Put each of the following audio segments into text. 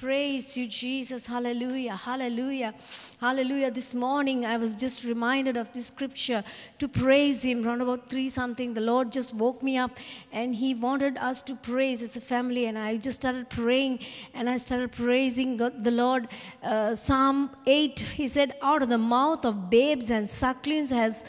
Praise you, Jesus. Hallelujah. Hallelujah. Hallelujah. This morning I was just reminded of this scripture to praise Him. Around about three something, the Lord just woke me up and He wanted us to praise as a family. And I just started praying and I started praising God, the Lord. Uh, Psalm 8, He said, Out of the mouth of babes and sucklings has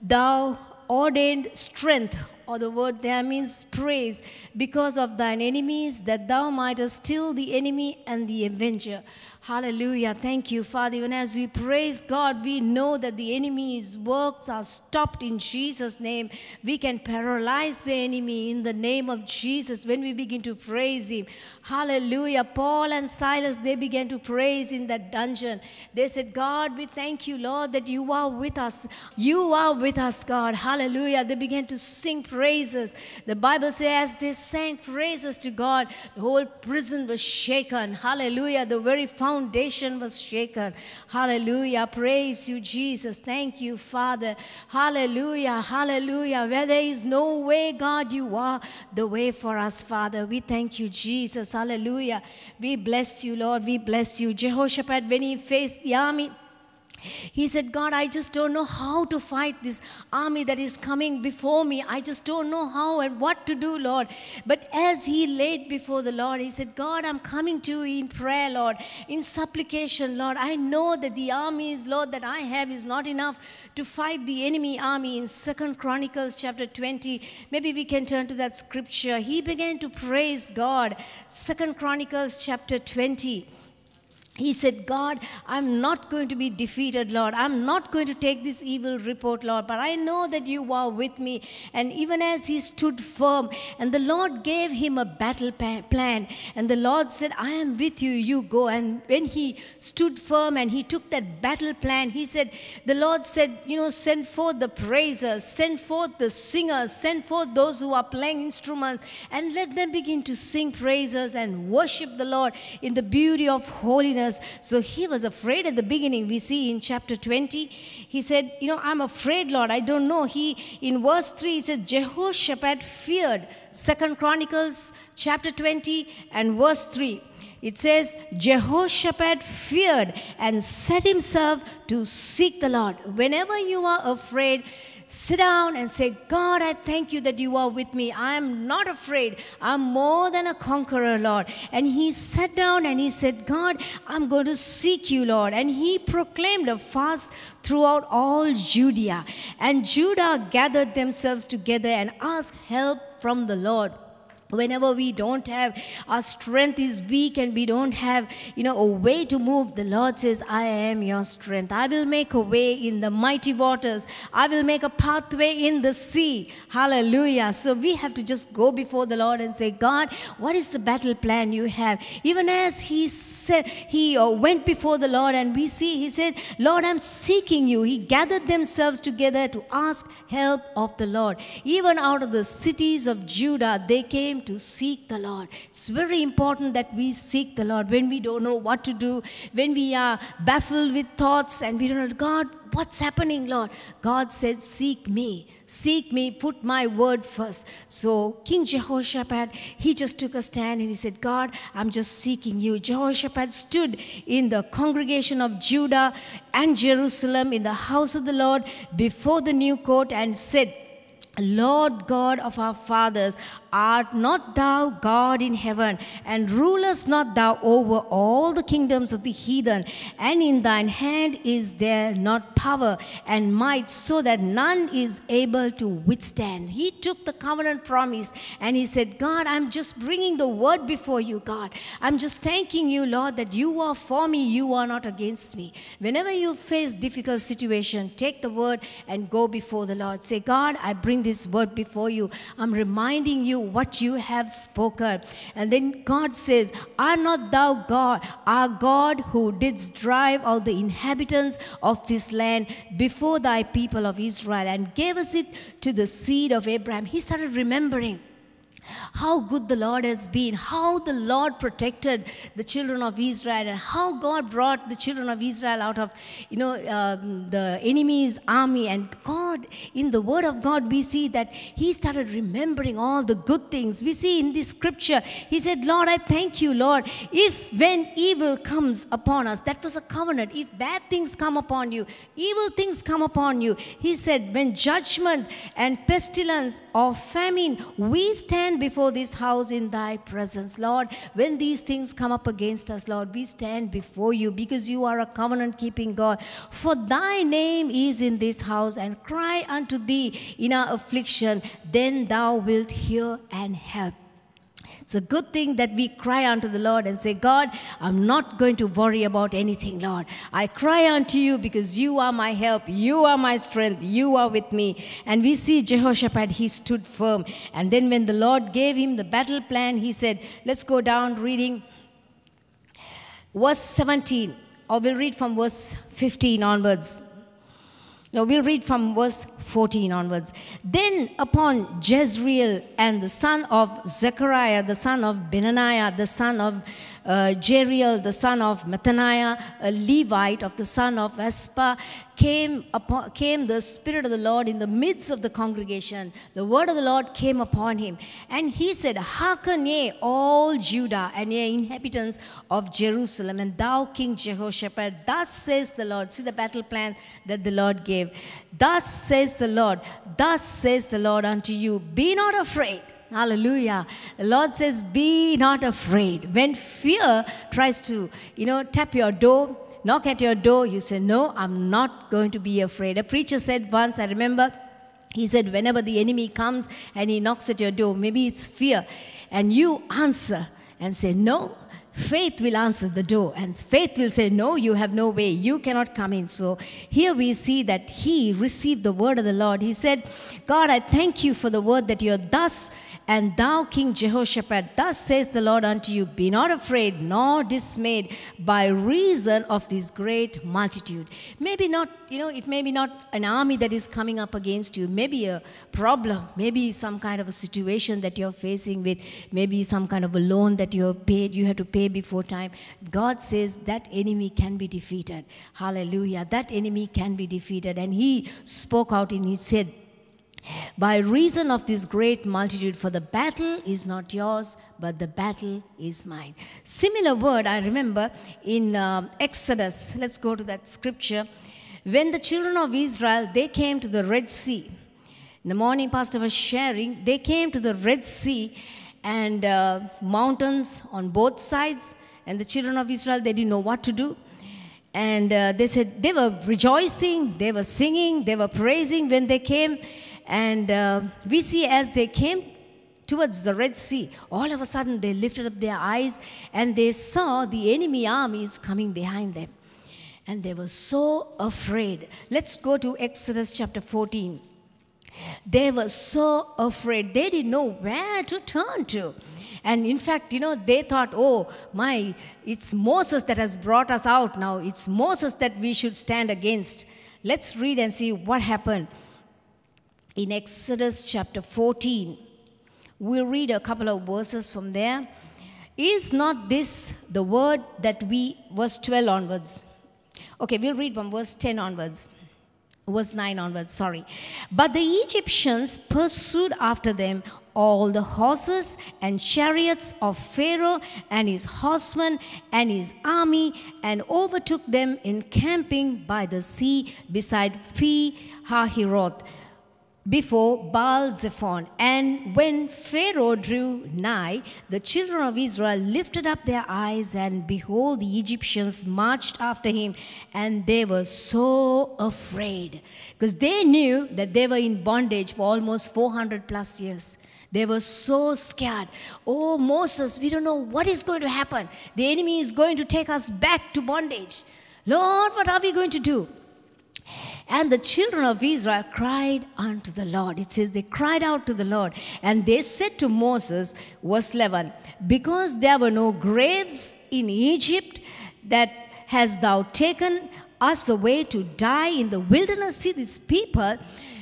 Thou ordained strength or the word there means praise, because of thine enemies, that thou mightest still the enemy and the avenger. Hallelujah. Thank you, Father. Even as we praise God, we know that the enemy's works are stopped in Jesus' name. We can paralyze the enemy in the name of Jesus when we begin to praise him. Hallelujah. Paul and Silas, they began to praise in that dungeon. They said, God, we thank you, Lord, that you are with us. You are with us, God. Hallelujah. They began to sing praise praises. The Bible says, as they sang praises to God, the whole prison was shaken. Hallelujah. The very foundation was shaken. Hallelujah. Praise you, Jesus. Thank you, Father. Hallelujah. Hallelujah. Where there is no way, God, you are the way for us, Father. We thank you, Jesus. Hallelujah. We bless you, Lord. We bless you. Jehoshaphat, when he faced the army, he said, God, I just don't know how to fight this army that is coming before me. I just don't know how and what to do, Lord. But as he laid before the Lord, he said, God, I'm coming to you in prayer, Lord, in supplication, Lord. I know that the armies, Lord, that I have is not enough to fight the enemy army in Second Chronicles chapter 20. Maybe we can turn to that scripture. He began to praise God. Second Chronicles chapter 20 he said, God, I'm not going to be defeated, Lord. I'm not going to take this evil report, Lord, but I know that you are with me. And even as he stood firm, and the Lord gave him a battle plan, and the Lord said, I am with you, you go. And when he stood firm and he took that battle plan, he said, The Lord said, You know, send forth the praisers, send forth the singers, send forth those who are playing instruments, and let them begin to sing praises and worship the Lord in the beauty of holiness years. So he was afraid at the beginning. We see in chapter 20, he said, You know, I'm afraid, Lord. I don't know. He, in verse 3, he says, Jehoshaphat feared. Second Chronicles chapter 20 and verse 3. It says, Jehoshaphat feared and set himself to seek the Lord. Whenever you are afraid, sit down and say, God, I thank you that you are with me. I am not afraid. I'm more than a conqueror, Lord. And he sat down and he said, God, I'm going to seek you, Lord. And he proclaimed a fast throughout all Judea. And Judah gathered themselves together and asked help from the Lord whenever we don't have our strength is weak and we don't have you know a way to move the lord says i am your strength i will make a way in the mighty waters i will make a pathway in the sea hallelujah so we have to just go before the lord and say god what is the battle plan you have even as he said he uh, went before the lord and we see he said lord i'm seeking you he gathered themselves together to ask help of the lord even out of the cities of judah they came time to seek the Lord. It's very important that we seek the Lord when we don't know what to do, when we are baffled with thoughts and we don't know, God, what's happening, Lord? God said, Seek me, seek me, put my word first. So King Jehoshaphat, he just took a stand and he said, God, I'm just seeking you. Jehoshaphat stood in the congregation of Judah and Jerusalem in the house of the Lord before the new court and said, Lord God of our fathers, Art not thou God in heaven, and rulest not thou over all the kingdoms of the heathen? And in thine hand is there not power and might, so that none is able to withstand. He took the covenant promise and he said, God, I'm just bringing the word before you, God. I'm just thanking you, Lord, that you are for me, you are not against me. Whenever you face difficult situation, take the word and go before the Lord. Say, God, I bring this word before you. I'm reminding you what you have spoken. And then God says, Are not thou God, our God, who didst drive out the inhabitants of this land before thy people of Israel and gave us it to the seed of Abraham? He started remembering. How good the Lord has been, how the Lord protected the children of Israel, and how God brought the children of Israel out of, you know, um, the enemy's army. And God, in the Word of God, we see that He started remembering all the good things. We see in this scripture, He said, Lord, I thank you, Lord, if when evil comes upon us, that was a covenant, if bad things come upon you, evil things come upon you, He said, when judgment and pestilence or famine, we stand stand before this house in thy presence, Lord. When these things come up against us, Lord, we stand before you because you are a covenant keeping God. For thy name is in this house, and cry unto thee in our affliction, then thou wilt hear and help. It's a good thing that we cry unto the Lord and say, God, I'm not going to worry about anything, Lord. I cry unto you because you are my help, you are my strength, you are with me. And we see Jehoshaphat, he stood firm. And then when the Lord gave him the battle plan, he said, Let's go down reading verse 17, or we'll read from verse 15 onwards. Now we'll read from verse 14 onwards. Then upon Jezreel and the son of Zechariah, the son of Benaniah, the son of uh, Jeriel, the son of Mathaniah, a Levite of the son of Vespa, came, upon, came the Spirit of the Lord in the midst of the congregation. The word of the Lord came upon him. And he said, Hearken ye, all Judah, and ye inhabitants of Jerusalem, and thou, King Jehoshaphat, thus says the Lord. See the battle plan that the Lord gave. Thus says the Lord, thus says the Lord unto you, Be not afraid Hallelujah. The Lord says, Be not afraid. When fear tries to, you know, tap your door, knock at your door, you say, No, I'm not going to be afraid. A preacher said once, I remember, he said, Whenever the enemy comes and he knocks at your door, maybe it's fear, and you answer and say, No, faith will answer the door and faith will say no you have no way you cannot come in so here we see that he received the word of the lord he said god i thank you for the word that you are thus and thou, King Jehoshaphat, thus says the Lord unto you, Be not afraid nor dismayed by reason of this great multitude. Maybe not, you know, it may be not an army that is coming up against you, maybe a problem, maybe some kind of a situation that you're facing with, maybe some kind of a loan that you have paid, you have to pay before time. God says that enemy can be defeated. Hallelujah. That enemy can be defeated. And he spoke out and he said, by reason of this great multitude, for the battle is not yours, but the battle is mine. Similar word I remember in uh, Exodus. Let's go to that scripture. When the children of Israel, they came to the Red Sea. In the morning, Pastor was sharing, they came to the Red Sea and uh, mountains on both sides. And the children of Israel, they didn't know what to do. And uh, they said they were rejoicing, they were singing, they were praising when they came and uh, we see as they came towards the Red Sea, all of a sudden they lifted up their eyes and they saw the enemy armies coming behind them. And they were so afraid. Let's go to Exodus chapter 14. They were so afraid. They didn't know where to turn to. And in fact, you know, they thought, oh, my, it's Moses that has brought us out now. It's Moses that we should stand against. Let's read and see what happened in Exodus chapter 14. We'll read a couple of verses from there. Is not this the word that we, verse 12 onwards? Okay, we'll read from verse 10 onwards. Verse 9 onwards, sorry. But the Egyptians pursued after them all the horses and chariots of Pharaoh and his horsemen and his army and overtook them in camping by the sea beside Phi Hahiroth before Baal Zephon. And when Pharaoh drew nigh, the children of Israel lifted up their eyes, and behold, the Egyptians marched after him, and they were so afraid because they knew that they were in bondage for almost 400 plus years. They were so scared. Oh, Moses, we don't know what is going to happen. The enemy is going to take us back to bondage. Lord, what are we going to do? And the children of Israel cried unto the Lord. It says they cried out to the Lord. And they said to Moses, verse 11, Because there were no graves in Egypt, that hast thou taken us away to die in the wilderness. See, these people,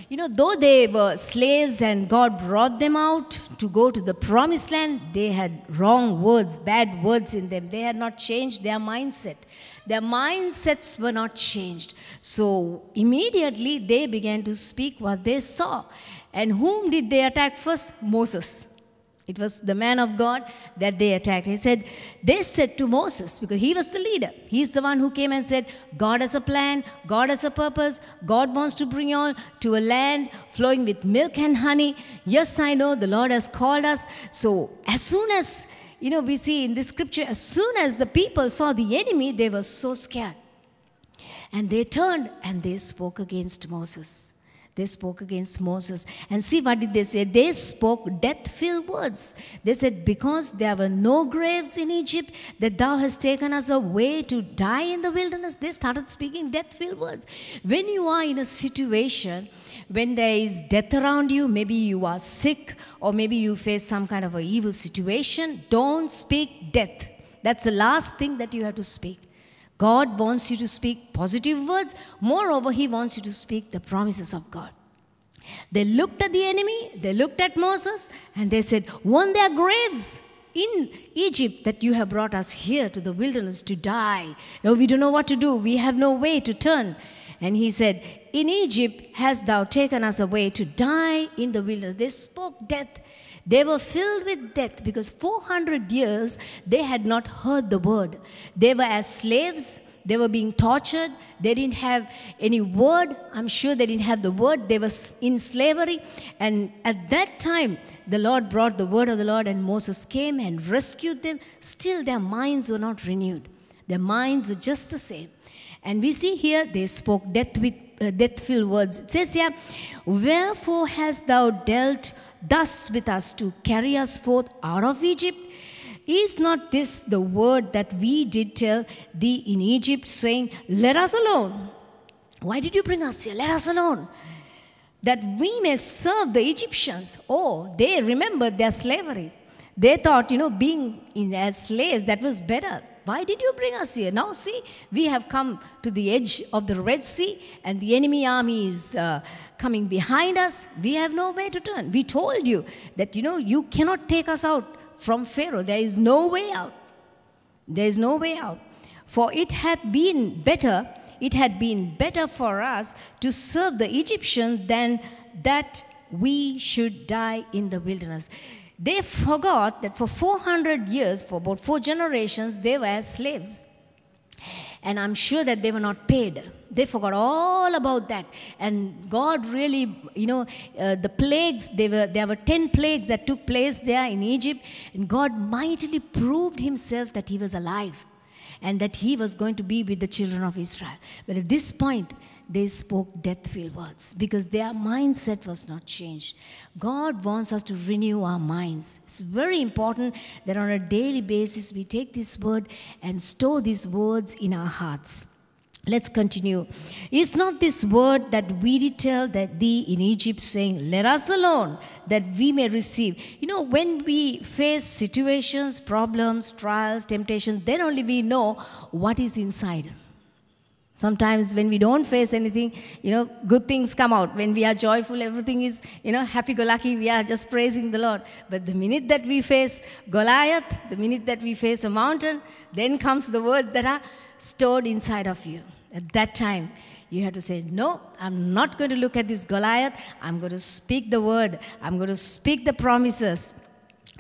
you know, though they were slaves and God brought them out to go to the promised land, they had wrong words, bad words in them. They had not changed their mindset. Their mindsets were not changed. So immediately they began to speak what they saw. And whom did they attack first? Moses. It was the man of God that they attacked. He said, they said to Moses, because he was the leader. He's the one who came and said, God has a plan, God has a purpose, God wants to bring you all to a land flowing with milk and honey. Yes, I know the Lord has called us. So as soon as you know, we see in the scripture, as soon as the people saw the enemy, they were so scared. And they turned and they spoke against Moses. They spoke against Moses. And see what did they say? They spoke death-filled words. They said, Because there were no graves in Egypt, that thou hast taken us away to die in the wilderness. They started speaking death-filled words. When you are in a situation when there is death around you, maybe you are sick or maybe you face some kind of an evil situation, don't speak death. That's the last thing that you have to speak. God wants you to speak positive words. Moreover, He wants you to speak the promises of God. They looked at the enemy, they looked at Moses, and they said, Won their graves in Egypt that you have brought us here to the wilderness to die. Now we don't know what to do, we have no way to turn. And he said, in Egypt hast thou taken us away to die in the wilderness. They spoke death. They were filled with death because 400 years they had not heard the word. They were as slaves. They were being tortured. They didn't have any word. I'm sure they didn't have the word. They were in slavery. And at that time, the Lord brought the word of the Lord, and Moses came and rescued them. Still, their minds were not renewed. Their minds were just the same. And we see here they spoke death with uh, death-filled words. It says here, Wherefore hast thou dealt thus with us to carry us forth out of Egypt? Is not this the word that we did tell thee in Egypt, saying, Let us alone? Why did you bring us here? Let us alone. That we may serve the Egyptians. Oh, they remembered their slavery. They thought, you know, being in, as slaves, that was better. Why did you bring us here? Now see, we have come to the edge of the Red Sea and the enemy army is uh, coming behind us. We have no way to turn. We told you that, you know, you cannot take us out from Pharaoh. There is no way out. There is no way out. For it had been better, it had been better for us to serve the Egyptians than that we should die in the wilderness. They forgot that for 400 years, for about four generations, they were slaves. And I'm sure that they were not paid. They forgot all about that. And God really, you know, uh, the plagues, they were, there were 10 plagues that took place there in Egypt. And God mightily proved himself that he was alive and that he was going to be with the children of Israel. But at this point, they spoke death filled words because their mindset was not changed. God wants us to renew our minds. It's very important that on a daily basis we take this word and store these words in our hearts. Let's continue. Is not this word that we did tell that thee in Egypt, saying, Let us alone, that we may receive? You know, when we face situations, problems, trials, temptations, then only we know what is inside. Sometimes when we don't face anything, you know, good things come out. When we are joyful, everything is, you know, happy-go-lucky. We are just praising the Lord. But the minute that we face Goliath, the minute that we face a mountain, then comes the words that are stored inside of you. At that time, you have to say, No, I'm not going to look at this Goliath. I'm going to speak the word, I'm going to speak the promises.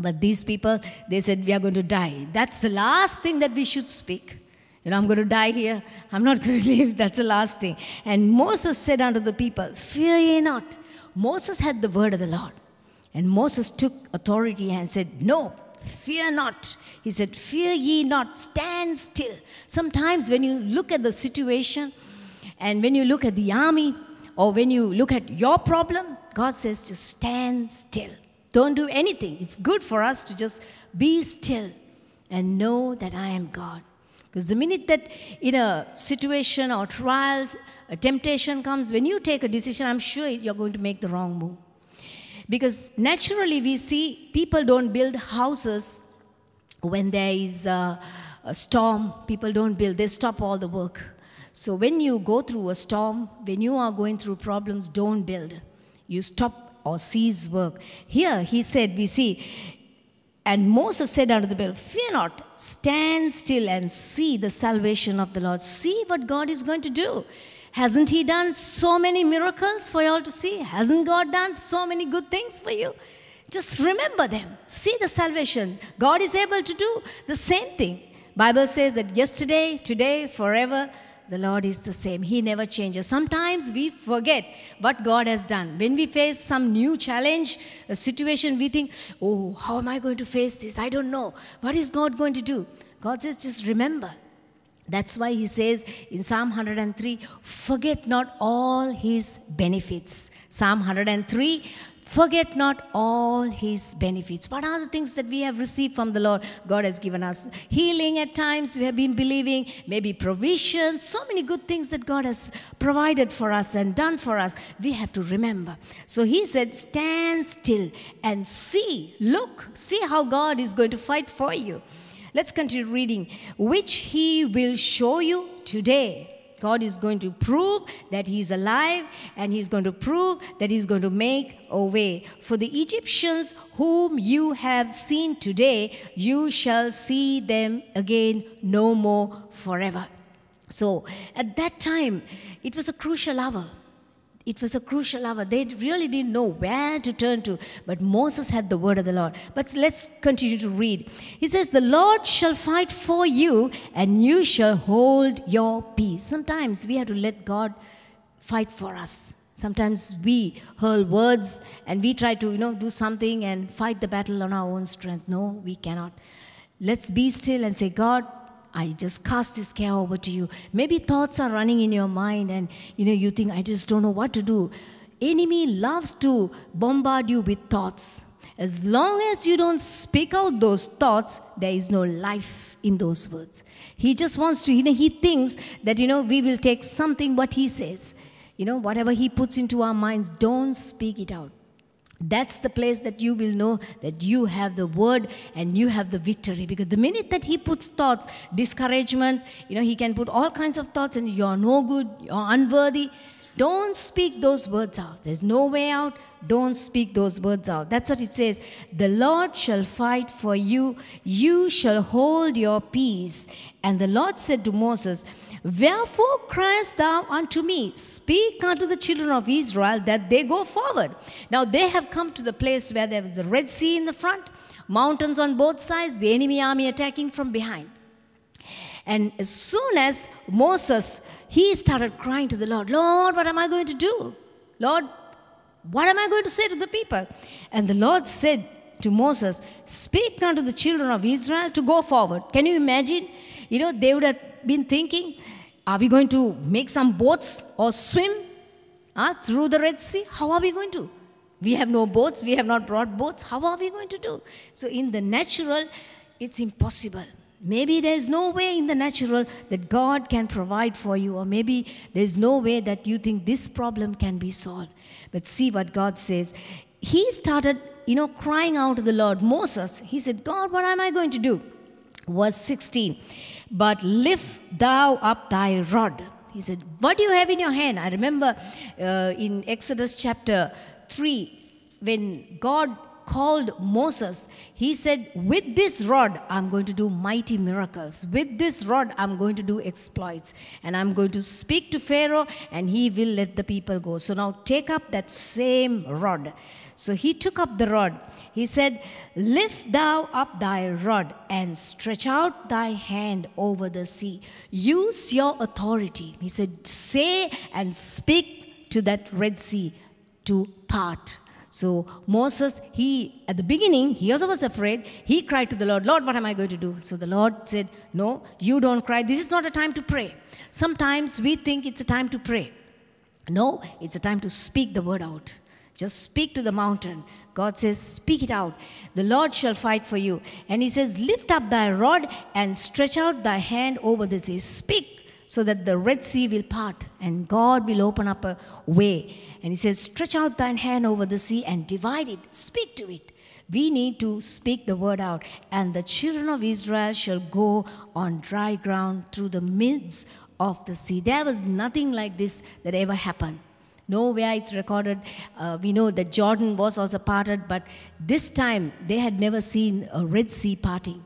But these people, they said, We are going to die. That's the last thing that we should speak. You know, I'm going to die here. I'm not going to live. That's the last thing. And Moses said unto the people, Fear ye not. Moses had the word of the Lord. And Moses took authority and said, No, fear not. He said, Fear ye not, stand still. Sometimes when you look at the situation and when you look at the army or when you look at your problem, God says, Just stand still. Don't do anything. It's good for us to just be still and know that I am God. Because the minute that in a situation or trial, a temptation comes, when you take a decision, I'm sure you're going to make the wrong move. Because naturally we see people don't build houses when there is a, a storm, people don't build, they stop all the work. So when you go through a storm, when you are going through problems, don't build. You stop or cease work. Here he said, we see, and Moses said unto the bell, Fear not, stand still and see the salvation of the Lord. See what God is going to do. Hasn't He done so many miracles for you all to see? Hasn't God done so many good things for you? Just remember them. See the salvation. God is able to do the same thing. Bible says that yesterday, today, forever, the Lord is the same. He never changes. Sometimes we forget what God has done. When we face some new challenge, a situation, we think, oh, how am I going to face this? I don't know. What is God going to do? God says, just remember. That's why he says in Psalm 103, forget not all his benefits. Psalm 103, forget not all his benefits. What are the things that we have received from the Lord? God has given us healing at times, we have been believing, maybe provision, so many good things that God has provided for us and done for us. We have to remember. So he said, Stand still and see, look, see how God is going to fight for you. Let's continue reading. Which he will show you today. God is going to prove that He is alive and He's going to prove that He's going to make a way. For the Egyptians whom you have seen today, you shall see them again no more forever. So at that time, it was a crucial hour it was a crucial hour. They really didn't know where to turn to, but Moses had the word of the Lord. But let's continue to read. He says, The Lord shall fight for you, and you shall hold your peace. Sometimes we have to let God fight for us. Sometimes we hurl words and we try to, you know, do something and fight the battle on our own strength. No, we cannot. Let's be still and say, God, I just cast this care over to you. Maybe thoughts are running in your mind and you know you think I just don't know what to do. Enemy loves to bombard you with thoughts. As long as you don't speak out those thoughts, there is no life in those words. He just wants to, you know, he thinks that, you know, we will take something what he says. You know, whatever he puts into our minds, don't speak it out. That's the place that you will know that you have the word and you have the victory. Because the minute that he puts thoughts, discouragement, you know, he can put all kinds of thoughts and you're no good, you're unworthy. Don't speak those words out. There's no way out. Don't speak those words out. That's what it says. The Lord shall fight for you. You shall hold your peace. And the Lord said to Moses, Wherefore criest thou unto me, Speak unto the children of Israel that they go forward. Now they have come to the place where there was the Red Sea in the front, mountains on both sides, the enemy army attacking from behind. And as soon as Moses, he started crying to the Lord, Lord, what am I going to do? Lord, what am I going to say to the people? And the Lord said to Moses, Speak unto the children of Israel to go forward. Can you imagine? You know, they would have been thinking, are we going to make some boats or swim uh, through the Red Sea? How are we going to? We have no boats, we have not brought boats. How are we going to do? So, in the natural, it's impossible. Maybe there is no way in the natural that God can provide for you, or maybe there is no way that you think this problem can be solved. But see what God says. He started, you know, crying out to the Lord. Moses, he said, God, what am I going to do? Verse 16 but lift thou up thy rod. He said, What do you have in your hand? I remember uh, in Exodus chapter 3, when God called Moses, he said, With this rod, I'm going to do mighty miracles. With this rod, I'm going to do exploits. And I'm going to speak to Pharaoh, and he will let the people go. So now take up that same rod. So he took up the rod. He said, Lift thou up thy rod and stretch out thy hand over the sea. Use your authority. He said, Say and speak to that Red Sea to part. So Moses, he at the beginning, he also was afraid. He cried to the Lord, Lord, what am I going to do? So the Lord said, No, you don't cry. This is not a time to pray. Sometimes we think it's a time to pray. No, it's a time to speak the word out. Just speak to the mountain. God says, Speak it out. The Lord shall fight for you. And He says, Lift up thy rod and stretch out thy hand over the sea. Speak so that the Red Sea will part and God will open up a way. And He says, Stretch out thine hand over the sea and divide it, speak to it. We need to speak the word out. And the children of Israel shall go on dry ground through the midst of the sea. There was nothing like this that ever happened. Nowhere it's recorded. Uh, we know that Jordan was also parted, but this time they had never seen a Red Sea parting.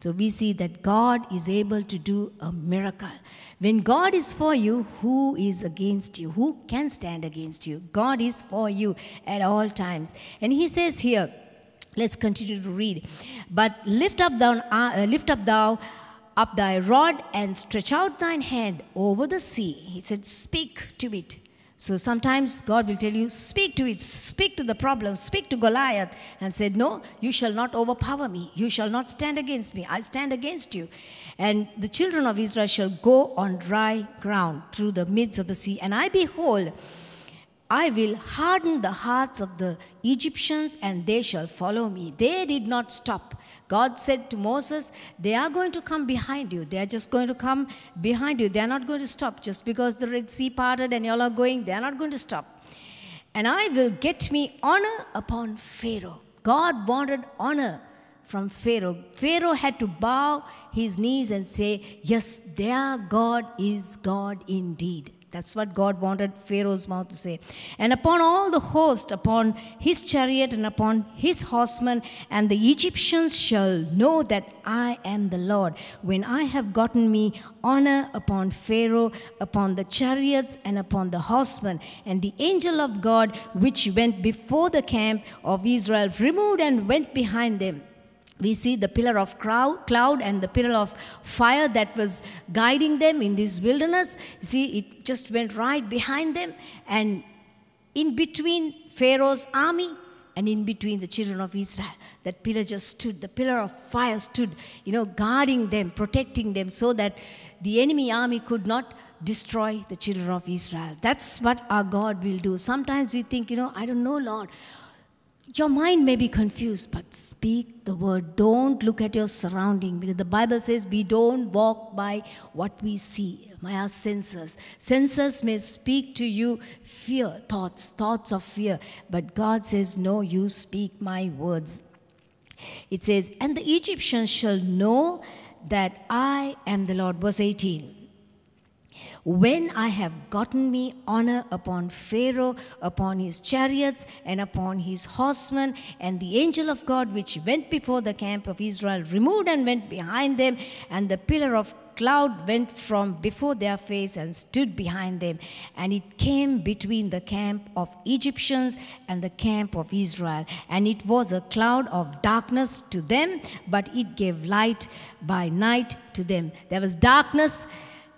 So we see that God is able to do a miracle. When God is for you, who is against you? Who can stand against you? God is for you at all times. And he says here, let's continue to read. But lift up thou, uh, lift up thou up thy rod and stretch out thine hand over the sea. He said, speak to it so sometimes God will tell you, speak to it, speak to the problem, speak to Goliath, and said, No, you shall not overpower me. You shall not stand against me. I stand against you. And the children of Israel shall go on dry ground through the midst of the sea. And I behold, I will harden the hearts of the Egyptians, and they shall follow me. They did not stop. God said to Moses, they are going to come behind you. They are just going to come behind you. They are not going to stop. Just because the Red Sea parted and y'all are going, they are not going to stop. And I will get me honor upon Pharaoh. God wanted honor from Pharaoh. Pharaoh had to bow his knees and say, Yes, their God is God indeed. That's what God wanted Pharaoh's mouth to say. And upon all the host, upon his chariot and upon his horsemen, and the Egyptians shall know that I am the Lord, when I have gotten me honor upon Pharaoh, upon the chariots, and upon the horsemen. And the angel of God, which went before the camp of Israel, removed and went behind them we see the pillar of cloud and the pillar of fire that was guiding them in this wilderness. See, it just went right behind them and in between Pharaoh's army and in between the children of Israel. That pillar just stood, the pillar of fire stood, you know, guarding them, protecting them so that the enemy army could not destroy the children of Israel. That's what our God will do. Sometimes we think, you know, I don't know, Lord your mind may be confused, but speak the word. Don't look at your surrounding because the Bible says we don't walk by what we see. My our senses. Senses may speak to you fear, thoughts, thoughts of fear. But God says, No, you speak my words. It says, And the Egyptians shall know that I am the Lord. Verse 18. When I have gotten me honor upon Pharaoh, upon his chariots, and upon his horsemen, and the angel of God which went before the camp of Israel removed and went behind them, and the pillar of cloud went from before their face and stood behind them, and it came between the camp of Egyptians and the camp of Israel. And it was a cloud of darkness to them, but it gave light by night to them. There was darkness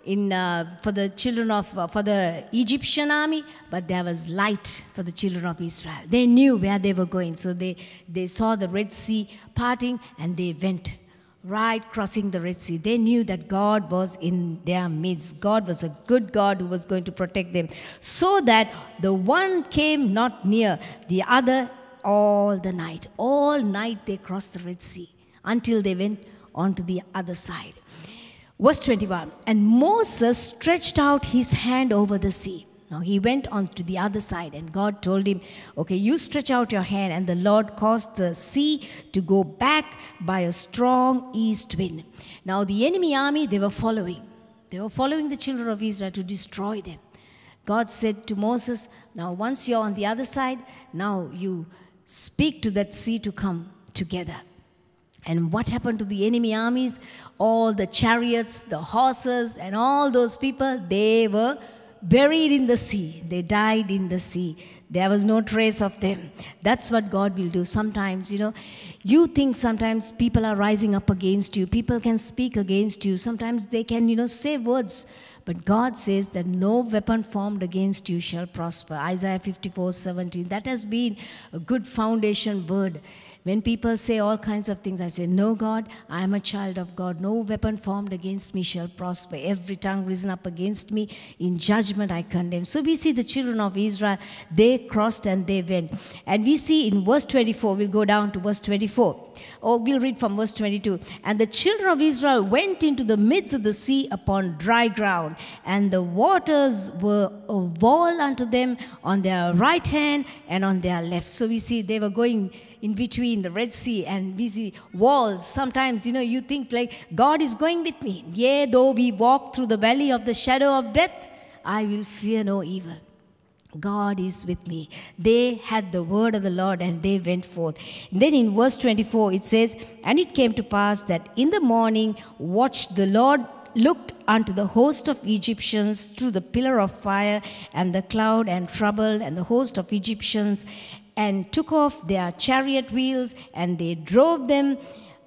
in, uh, for the children of, uh, for the Egyptian army, but there was light for the children of Israel. They knew where they were going. So they, they saw the Red Sea parting and they went right crossing the Red Sea. They knew that God was in their midst. God was a good God who was going to protect them so that the one came not near the other all the night. All night they crossed the Red Sea until they went on to the other side. Verse 21 And Moses stretched out his hand over the sea. Now he went on to the other side, and God told him, Okay, you stretch out your hand. And the Lord caused the sea to go back by a strong east wind. Now the enemy army, they were following. They were following the children of Israel to destroy them. God said to Moses, Now once you're on the other side, now you speak to that sea to come together. And what happened to the enemy armies? All the chariots, the horses, and all those people, they were buried in the sea. They died in the sea. There was no trace of them. That's what God will do. Sometimes, you know, you think sometimes people are rising up against you. People can speak against you. Sometimes they can, you know, say words. But God says that no weapon formed against you shall prosper. Isaiah 54 17. That has been a good foundation word. When people say all kinds of things, I say, No, God, I am a child of God. No weapon formed against me shall prosper. Every tongue risen up against me, in judgment I condemn. So we see the children of Israel, they crossed and they went. And we see in verse 24, we'll go down to verse 24. Or oh, we'll read from verse 22. And the children of Israel went into the midst of the sea upon dry ground, and the waters were a wall unto them on their right hand and on their left. So we see they were going in between the Red Sea and busy walls. Sometimes, you know, you think like, God is going with me. Yea, though we walk through the valley of the shadow of death, I will fear no evil. God is with me. They had the word of the Lord and they went forth. And then in verse 24 it says, And it came to pass that in the morning watched the Lord looked unto the host of Egyptians through the pillar of fire and the cloud and trouble, and the host of Egyptians and took off their chariot wheels and they drove them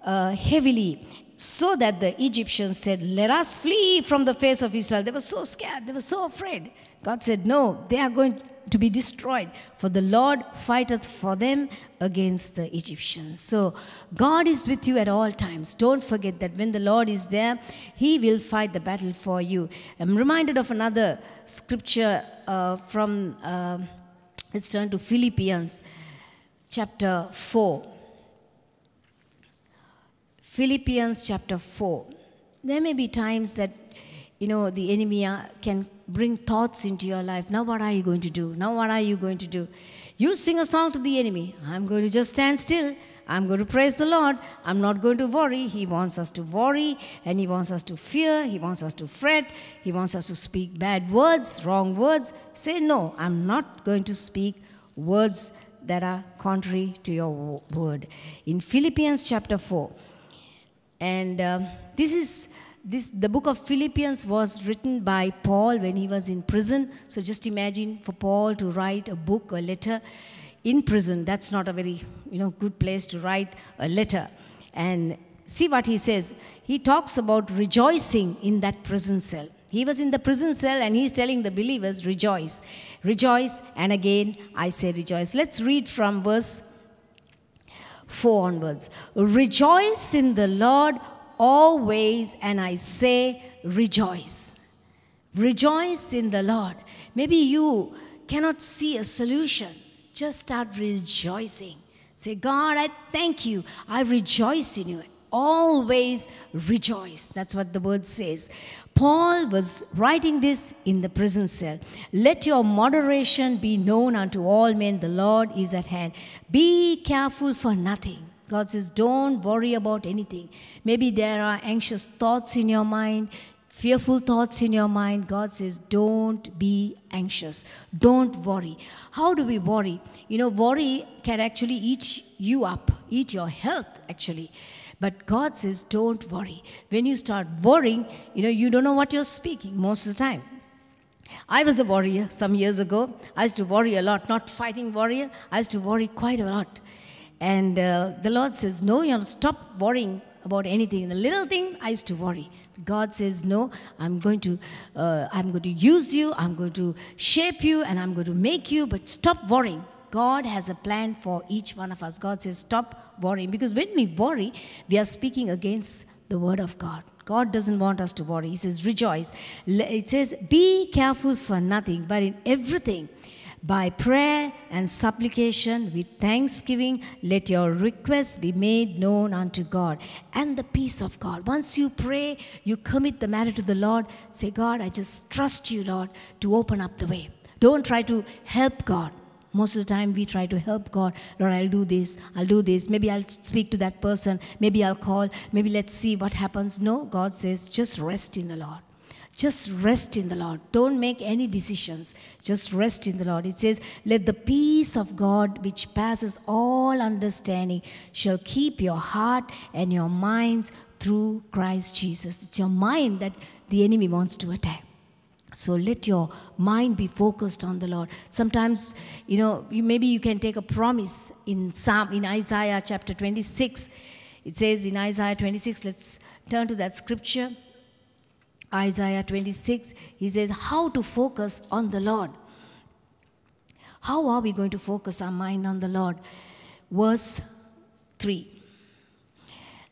uh, heavily. So that the Egyptians said, Let us flee from the face of Israel. They were so scared, they were so afraid. God said, No, they are going to be destroyed, for the Lord fighteth for them against the Egyptians. So God is with you at all times. Don't forget that when the Lord is there, He will fight the battle for you. I'm reminded of another scripture uh, from. Uh, Let's turn to Philippians chapter 4. Philippians chapter 4. There may be times that, you know, the enemy uh, can bring thoughts into your life. Now, what are you going to do? Now, what are you going to do? You sing a song to the enemy. I'm going to just stand still. I'm going to praise the Lord. I'm not going to worry. He wants us to worry and He wants us to fear. He wants us to fret. He wants us to speak bad words, wrong words. Say, No, I'm not going to speak words that are contrary to your word. In Philippians chapter 4, and uh, this is this, the book of Philippians was written by Paul when he was in prison. So just imagine for Paul to write a book, a letter in prison. That's not a very you know, good place to write a letter. And see what he says. He talks about rejoicing in that prison cell. He was in the prison cell and he's telling the believers, rejoice, rejoice, and again I say rejoice. Let's read from verse 4 onwards. Rejoice in the Lord always, and I say, rejoice. Rejoice in the Lord. Maybe you cannot see a solution. Just start rejoicing. Say, God, I thank you. I rejoice in you. Always rejoice. That's what the word says. Paul was writing this in the prison cell. Let your moderation be known unto all men. The Lord is at hand. Be careful for nothing God says, don't worry about anything. Maybe there are anxious thoughts in your mind, fearful thoughts in your mind. God says, don't be anxious. Don't worry. How do we worry? You know, worry can actually eat you up, eat your health, actually. But God says, don't worry. When you start worrying, you know, you don't know what you're speaking most of the time. I was a warrior some years ago. I used to worry a lot, not fighting warrior. I used to worry quite a lot. And uh, the Lord says, No, you know, stop worrying about anything. The little thing I used to worry. God says, No, I'm going to, uh, I'm going to use you, I'm going to shape you, and I'm going to make you, but stop worrying. God has a plan for each one of us. God says, Stop worrying. Because when we worry, we are speaking against the word of God. God doesn't want us to worry. He says, Rejoice. It says, Be careful for nothing, but in everything by prayer and supplication with thanksgiving, let your requests be made known unto God. And the peace of God. Once you pray, you commit the matter to the Lord. Say, God, I just trust you, Lord, to open up the way. Don't try to help God. Most of the time, we try to help God. Lord, I'll do this, I'll do this. Maybe I'll speak to that person. Maybe I'll call. Maybe let's see what happens. No, God says, just rest in the Lord. Just rest in the Lord. Don't make any decisions. Just rest in the Lord. It says, Let the peace of God, which passes all understanding, shall keep your heart and your minds through Christ Jesus. It's your mind that the enemy wants to attack. So let your mind be focused on the Lord. Sometimes, you know, you, maybe you can take a promise in Psalm, in Isaiah chapter 26. It says in Isaiah 26, let's turn to that scripture. Isaiah 26, he says, How to focus on the Lord. How are we going to focus our mind on the Lord? Verse 3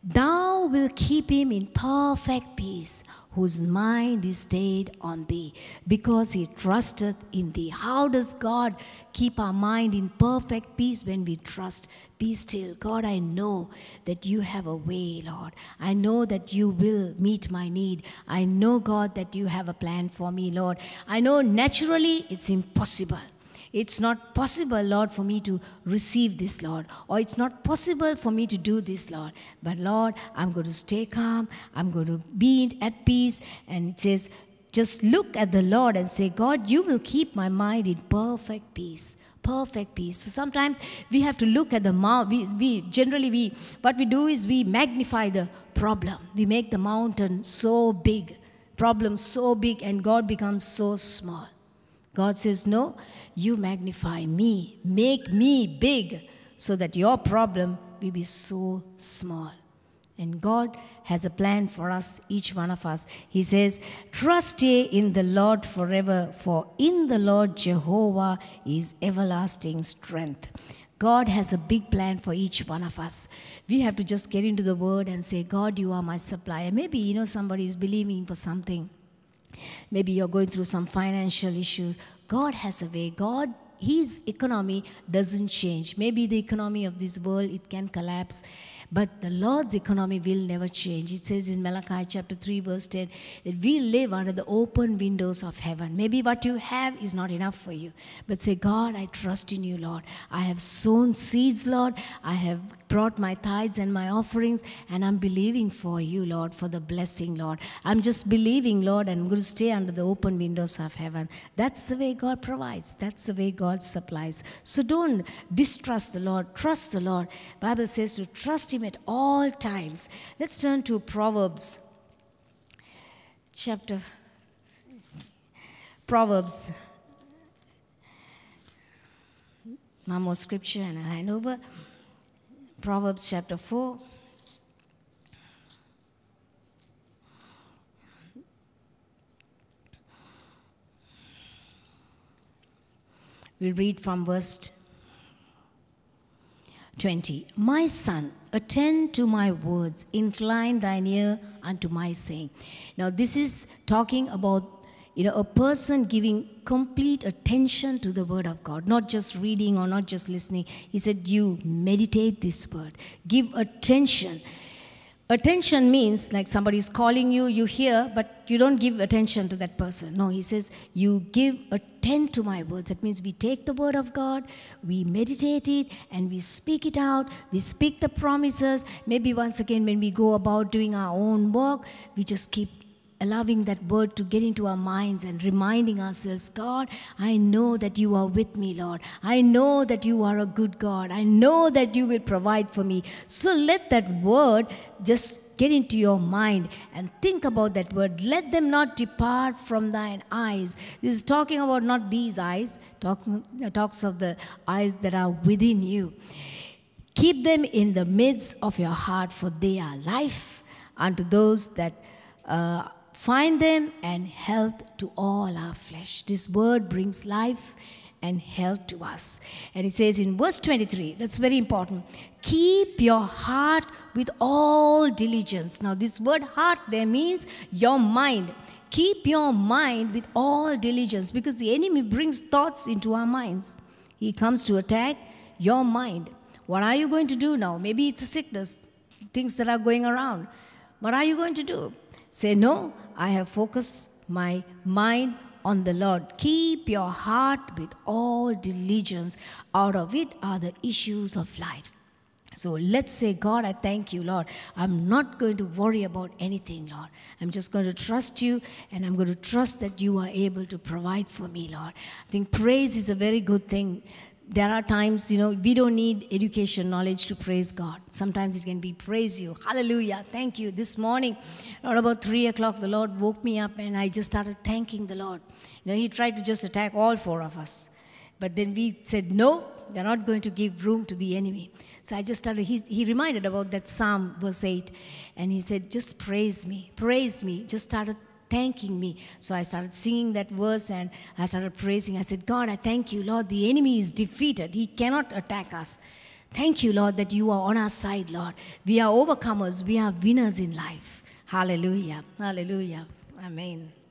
Thou Will keep him in perfect peace, whose mind is stayed on thee, because he trusteth in thee. How does God keep our mind in perfect peace when we trust? Be still. God, I know that you have a way, Lord. I know that you will meet my need. I know, God, that you have a plan for me, Lord. I know naturally it's impossible. It's not possible, Lord, for me to receive this, Lord, or it's not possible for me to do this, Lord. But, Lord, I'm going to stay calm, I'm going to be at peace. And it says, just look at the Lord and say, God, you will keep my mind in perfect peace perfect peace. So sometimes we have to look at the mount. We, we generally we what we do is we magnify the problem. We make the mountain so big, problem so big, and God becomes so small. God says, No, you magnify me, make me big so that your problem will be so small. And God has a plan for us, each one of us. He says, Trust ye in the Lord forever, for in the Lord Jehovah is everlasting strength. God has a big plan for each one of us. We have to just get into the word and say, God, you are my supplier. Maybe, you know, somebody is believing for something. Maybe you're going through some financial issues. God has a way. God his economy doesn't change. Maybe the economy of this world, it can collapse. But the Lord's economy will never change. It says in Malachi chapter 3, verse 10, that we live under the open windows of heaven. Maybe what you have is not enough for you. But say, God, I trust in you, Lord. I have sown seeds, Lord. I have brought my tithes and my offerings, and I'm believing for you, Lord, for the blessing, Lord. I'm just believing, Lord, and I'm going to stay under the open windows of heaven. That's the way God provides. That's the way God supplies. So don't distrust the Lord. Trust the Lord. Bible says to trust him at all times. Let's turn to Proverbs chapter Proverbs. One more scripture and I'll hand over. Proverbs chapter 4. We'll read from verse 20. My son, attend to my words, incline thine ear unto my saying. Now, this is talking about you know, a person giving complete attention to the word of God, not just reading or not just listening. He said, You meditate this word, give attention. Attention means like somebody is calling you, you hear, but you don't give attention to that person. No, he says, You give attend to my words. That means we take the word of God, we meditate it, and we speak it out. We speak the promises. Maybe once again, when we go about doing our own work, we just keep allowing that word to get into our minds and reminding ourselves, God, I know that you are with me, Lord. I know that you are a good God. I know that you will provide for me. So let that word just get into your mind and think about that word. Let them not depart from thine eyes. This is talking about not these eyes, talks, uh, talks of the eyes that are within you. Keep them in the midst of your heart, for they are life unto those that. Uh, Find them and health to all our flesh. This word brings life and health to us. And it says in verse 23, that's very important. Keep your heart with all diligence. Now, this word heart there means your mind. Keep your mind with all diligence because the enemy brings thoughts into our minds. He comes to attack your mind. What are you going to do now? Maybe it's a sickness, things that are going around. What are you going to do? Say, no, I have focused my mind on the Lord. Keep your heart with all diligence. Out of it are the issues of life. So let's say, God, I thank you, Lord. I'm not going to worry about anything, Lord. I'm just going to trust you and I'm going to trust that you are able to provide for me, Lord. I think praise is a very good thing there are times, you know, we don't need education knowledge to praise God. Sometimes it can be praise you. Hallelujah. Thank you. This morning, around about 3 o'clock, the Lord woke me up and I just started thanking the Lord. You know, he tried to just attack all four of us. But then we said, no, we're not going to give room to the enemy. So I just started, he, he reminded about that Psalm, verse 8. And he said, just praise me, praise me. Just started thanking me. So I started singing that verse and I started praising. I said, God, I thank you, Lord. The enemy is defeated, he cannot attack us. Thank you, Lord, that you are on our side, Lord. We are overcomers, we are winners in life. Hallelujah. Hallelujah. Amen.